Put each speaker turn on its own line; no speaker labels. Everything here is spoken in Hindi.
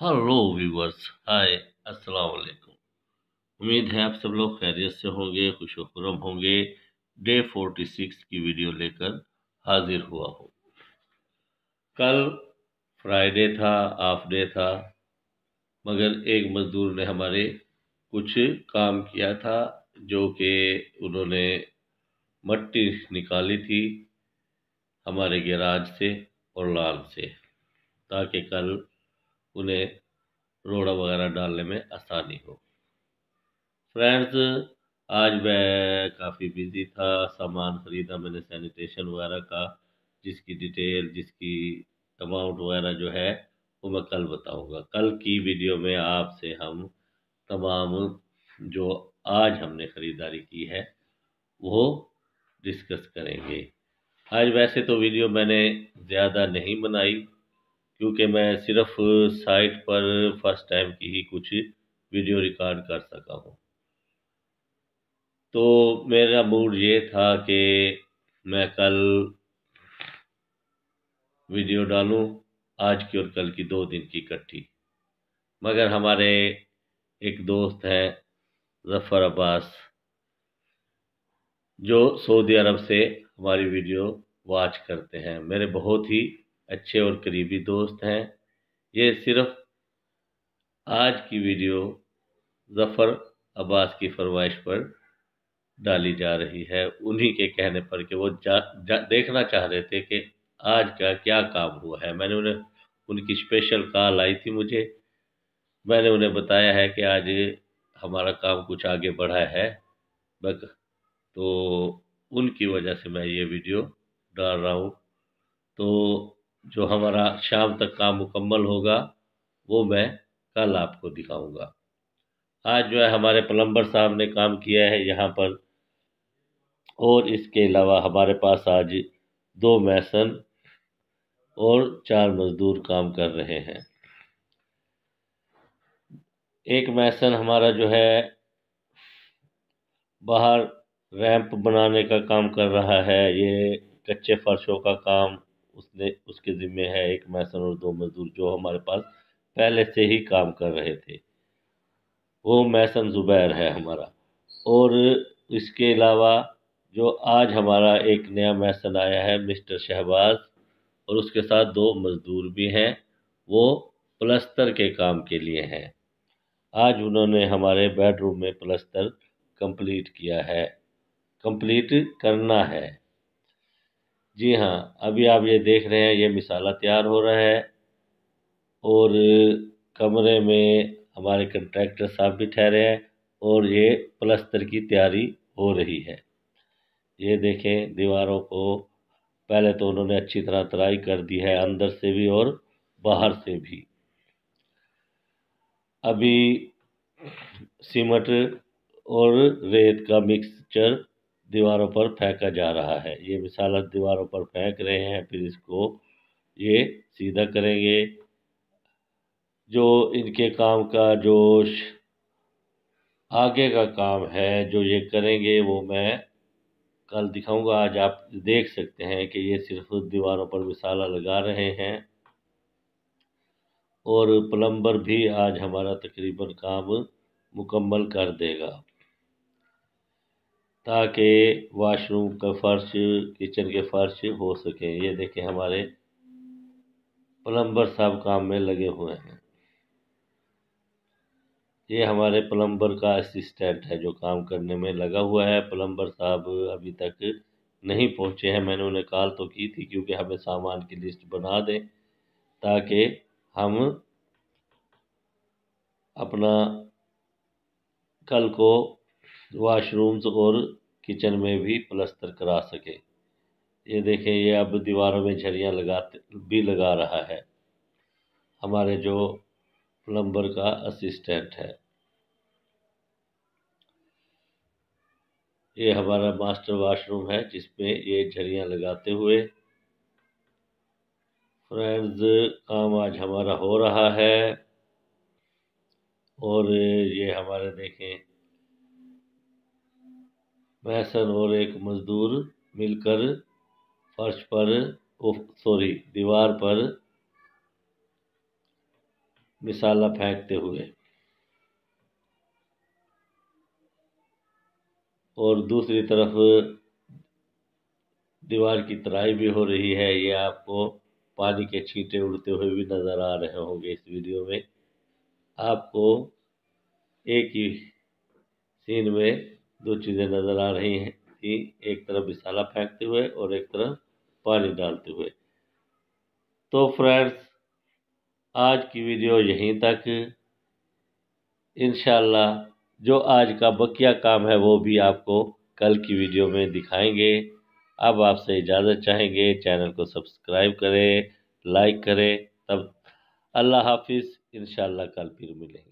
हेलो व्यूवर्स हाय अस्सलाम वालेकुम उम्मीद है आप सब लोग खैरियत से होंगे खुश खुरम होंगे डे फोर्टी सिक्स की वीडियो लेकर हाजिर हुआ हूँ कल फ्राइडे था हाफ डे था मगर एक मज़दूर ने हमारे कुछ काम किया था जो कि उन्होंने मट्टी निकाली थी हमारे गैराज से और लाल से ताकि कल उन्हें रोड़ा वगैरह डालने में आसानी हो फ्रेंड्स आज मैं काफ़ी बिजी था सामान ख़रीदा मैंने सैनिटेशन वगैरह का जिसकी डिटेल जिसकी अमाउंट वगैरह जो है वो मैं कल बताऊंगा कल की वीडियो में आपसे हम तमाम जो आज हमने ख़रीदारी की है वो डिस्कस करेंगे आज वैसे तो वीडियो मैंने ज़्यादा नहीं बनाई क्योंकि मैं सिर्फ साइट पर फर्स्ट टाइम की ही कुछ वीडियो रिकॉर्ड कर सका हूँ तो मेरा मूड ये था कि मैं कल वीडियो डालूं आज की और कल की दो दिन की इकट्ठी मगर हमारे एक दोस्त हैं ज़फ़र अब्बास जो सऊदी अरब से हमारी वीडियो वॉच करते हैं मेरे बहुत ही अच्छे और करीबी दोस्त हैं ये सिर्फ आज की वीडियो ज़फ़र अब्बास की फरमाइश पर डाली जा रही है उन्हीं के कहने पर कि वो जा, जा देखना चाह रहे थे कि आज का क्या काम हुआ है मैंने उन्हें उनकी स्पेशल कॉल आई थी मुझे मैंने उन्हें बताया है कि आज हमारा काम कुछ आगे बढ़ा है बक तो उनकी वजह से मैं ये वीडियो डाल रहा हूँ तो जो हमारा शाम तक काम मुकम्मल होगा वो मैं कल आपको दिखाऊंगा आज जो है हमारे प्लम्बर साहब ने काम किया है यहाँ पर और इसके अलावा हमारे पास आज दो मैसन और चार मज़दूर काम कर रहे हैं एक मैसन हमारा जो है बाहर रैंप बनाने का काम कर रहा है ये कच्चे फर्शों का काम उसने उसके ज़िम्मे है एक मैसन और दो मज़दूर जो हमारे पास पहले से ही काम कर रहे थे वो मैसन ज़ुबैर है हमारा और इसके अलावा जो आज हमारा एक नया मैसन आया है मिस्टर शहबाज और उसके साथ दो मज़दूर भी हैं वो प्लस्तर के काम के लिए हैं आज उन्होंने हमारे बेडरूम में प्लस्तर कंप्लीट किया है कंप्लीट करना है जी हाँ अभी आप ये देख रहे हैं ये मिसाला तैयार हो रहा है और कमरे में हमारे कंट्रैक्टर साहब भी ठहरे हैं और ये प्लस्तर की तैयारी हो रही है ये देखें दीवारों को पहले तो उन्होंने अच्छी तरह तराई कर दी है अंदर से भी और बाहर से भी अभी सीमट और रेत का मिक्सचर दीवारों पर फेंका जा रहा है ये मिसाल दीवारों पर फेंक रहे हैं फिर इसको ये सीधा करेंगे जो इनके काम का जोश आगे का काम है जो ये करेंगे वो मैं कल दिखाऊंगा आज आप देख सकते हैं कि ये सिर्फ दीवारों पर मिसाला लगा रहे हैं और प्लम्बर भी आज हमारा तकरीबन काम मुकम्मल कर देगा ताकि वाशरूम का फर्श किचन के फर्श हो सकें ये देखें हमारे प्लम्बर साहब काम में लगे हुए हैं ये हमारे प्लम्बर का असिस्टेंट है जो काम करने में लगा हुआ है प्लम्बर साहब अभी तक नहीं पहुंचे हैं मैंने उन्हें कॉल तो की थी क्योंकि हमें सामान की लिस्ट बना दें ताकि हम अपना कल को वाशरूम्स और किचन में भी प्लस्तर करा सके ये देखें ये अब दीवारों में झरियाँ लगाते भी लगा रहा है हमारे जो प्लम्बर का असिस्टेंट है ये हमारा मास्टर वाशरूम है जिसमें ये झरियाँ लगाते हुए फ्रेंड्स काम आज हमारा हो रहा है और ये हमारे देखें महसन और एक मज़दूर मिलकर फर्श पर सॉरी दीवार पर मिसाला फेंकते हुए और दूसरी तरफ दीवार की तराई भी हो रही है ये आपको पानी के छींटे उड़ते हुए भी नज़र आ रहे होंगे इस वीडियो में आपको एक ही सीन में दो चीज़ें नजर आ रही हैं कि एक तरफ मिसाला फेंकते हुए और एक तरफ पानी डालते हुए तो फ्रेंड्स आज की वीडियो यहीं तक इन जो आज का बकिया काम है वो भी आपको कल की वीडियो में दिखाएंगे अब आपसे इजाज़त चाहेंगे चैनल को सब्सक्राइब करें लाइक करें तब अल्लाह हाफिज़ इन कल फिर मिलेंगे